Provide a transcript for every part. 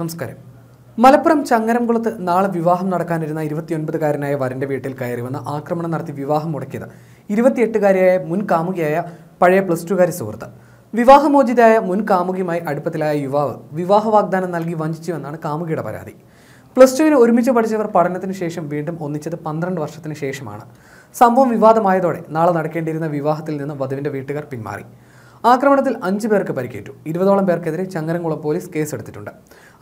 നമസ്കാരം മലപ്പുറം ചങ്ങരംകുളത്ത് നാളെ വിവാഹം നടക്കാനിരുന്ന ഇരുപത്തിയൊൻപതുകാരനായ വരന്റെ വീട്ടിൽ കയറി വന്ന് ആക്രമണം നടത്തി വിവാഹം മുടക്കിയത് ഇരുപത്തിയെട്ടുകാരിയായ മുൻ കാമുകിയായ പഴയ പ്ലസ് ടുകാരി സുഹൃത്ത് വിവാഹമോചിതയായ മുൻ കാമുകിയുമായി അടുപ്പത്തിലായ യുവാവ് വിവാഹ വാഗ്ദാനം നൽകി വഞ്ചിച്ചുവെന്നാണ് കാമുകിയുടെ പരാതി പ്ലസ് ടുവിന് ഒരുമിച്ച് പഠിച്ചവർ പഠനത്തിന് ശേഷം വീണ്ടും ഒന്നിച്ചത് പന്ത്രണ്ട് വർഷത്തിന് ശേഷമാണ് സംഭവം വിവാദമായതോടെ നാളെ നടക്കേണ്ടിയിരുന്ന വിവാഹത്തിൽ നിന്ന് വധുവിന്റെ വീട്ടുകാർ പിന്മാറി ആക്രമണത്തിൽ അഞ്ച് പേർക്ക് പരിക്കേറ്റു ഇരുപതോളം പേർക്കെതിരെ ചങ്ങരംകുളം പോലീസ് കേസെടുത്തിട്ടുണ്ട്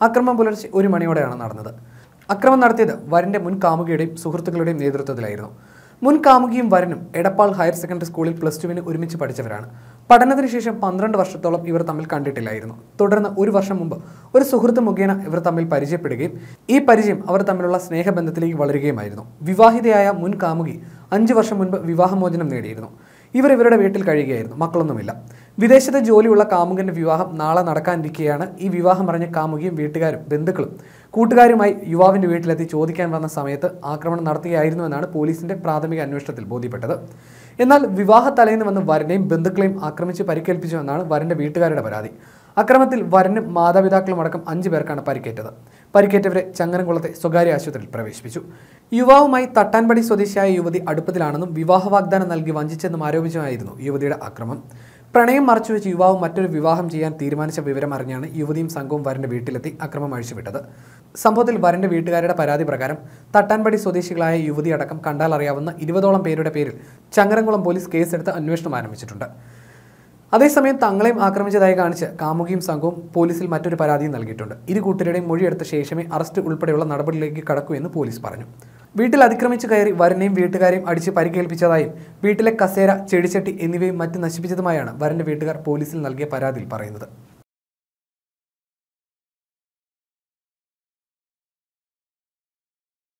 അക്രമം പുലർച്ചെ ഒരു മണിയോടെയാണ് നടന്നത് അക്രമം നടത്തിയത് വരന്റെ മുൻ കാമുകിയുടെയും സുഹൃത്തുക്കളുടെയും നേതൃത്വത്തിലായിരുന്നു മുൻ കാമുകിയും വരനും എടപ്പാൾ ഹയർ സെക്കൻഡറി സ്കൂളിൽ പ്ലസ് ടുവിന് ഒരുമിച്ച് പഠിച്ചവരാണ് പഠനത്തിന് ശേഷം പന്ത്രണ്ട് വർഷത്തോളം ഇവർ തമ്മിൽ കണ്ടിട്ടില്ലായിരുന്നു തുടർന്ന് ഒരു വർഷം മുമ്പ് ഒരു സുഹൃത്ത് മുഖേന ഇവർ തമ്മിൽ പരിചയപ്പെടുകയും ഈ പരിചയം അവർ തമ്മിലുള്ള സ്നേഹബന്ധത്തിലേക്ക് വളരുകയുമായിരുന്നു വിവാഹിതയായ മുൻ കാമുകി അഞ്ച് വർഷം മുൻപ് വിവാഹമോചനം നേടിയിരുന്നു ഇവർ ഇവരുടെ വീട്ടിൽ കഴിയുകയായിരുന്നു മക്കളൊന്നുമില്ല വിദേശത്തെ ജോലിയുള്ള കാമുകൻ്റെ വിവാഹം നാളെ നടക്കാനിരിക്കുകയാണ് ഈ വിവാഹം പറഞ്ഞ കാമുകിയും വീട്ടുകാരും ബന്ധുക്കളും കൂട്ടുകാരുമായി യുവാവിൻ്റെ വീട്ടിലെത്തി ചോദിക്കാൻ വന്ന സമയത്ത് ആക്രമണം നടത്തുകയായിരുന്നു എന്നാണ് പോലീസിൻ്റെ പ്രാഥമിക അന്വേഷണത്തിൽ ബോധ്യപ്പെട്ടത് എന്നാൽ വിവാഹ തലേന്ന് വന്ന് വരനെയും ബന്ധുക്കളെയും ആക്രമിച്ച് പരിക്കേൽപ്പിച്ചു എന്നാണ് വരൻ്റെ വീട്ടുകാരുടെ പരാതി അക്രമത്തിൽ വരനും മാതാപിതാക്കളും അടക്കം അഞ്ചു പേർക്കാണ് പരിക്കേറ്റത് പരിക്കേറ്റവരെ ചങ്ങനംകുളത്തെ സ്വകാര്യ ആശുപത്രിയിൽ പ്രവേശിപ്പിച്ചു യുവാവുമായി തട്ടാൻപടി സ്വദേശിയായ യുവതി അടുപ്പത്തിലാണെന്നും വിവാഹ വാഗ്ദാനം നൽകി വഞ്ചിച്ചെന്നും ആരോപിച്ചുമായിരുന്നു യുവതിയുടെ അക്രമം പ്രണയം മറച്ചുവെച്ച് യുവാവ് മറ്റൊരു വിവാഹം ചെയ്യാൻ തീരുമാനിച്ച വിവരം അറിഞ്ഞാണ് യുവതിയും സംഘവും വരന്റെ വീട്ടിലെത്തി അക്രമം അഴിച്ചുവിട്ടത് സംഭവത്തിൽ വരന്റെ വീട്ടുകാരുടെ പരാതി പ്രകാരം തട്ടാൻപടി സ്വദേശികളായ യുവതി അടക്കം കണ്ടാൽ അറിയാവുന്ന ഇരുപതോളം പേരുടെ പേരിൽ ചങ്ങരംകുളം പോലീസ് കേസെടുത്ത് അന്വേഷണം ആരംഭിച്ചിട്ടുണ്ട് അതേസമയം തങ്ങളെയും ആക്രമിച്ചതായി കാണിച്ച് കാമുകിയും സംഘവും പോലീസിൽ മറ്റൊരു പരാതിയും നൽകിയിട്ടുണ്ട് ഇരു കൂട്ടരുടെയും മൊഴിയെടുത്ത ശേഷമേ അറസ്റ്റ് ഉൾപ്പെടെയുള്ള നടപടിയിലേക്ക് കടക്കൂ എന്ന് പോലീസ് പറഞ്ഞു വീട്ടിൽ അതിക്രമിച്ച് കയറി വരനെയും വീട്ടുകാരെയും അടിച്ച് പരിക്കേൽപ്പിച്ചതായും വീട്ടിലെ കസേര ചെടിച്ചട്ടി എന്നിവയും മറ്റ് നശിപ്പിച്ചതുമായാണ് വരന്റെ വീട്ടുകാർ പോലീസിൽ നൽകിയ പരാതിയിൽ പറയുന്നത്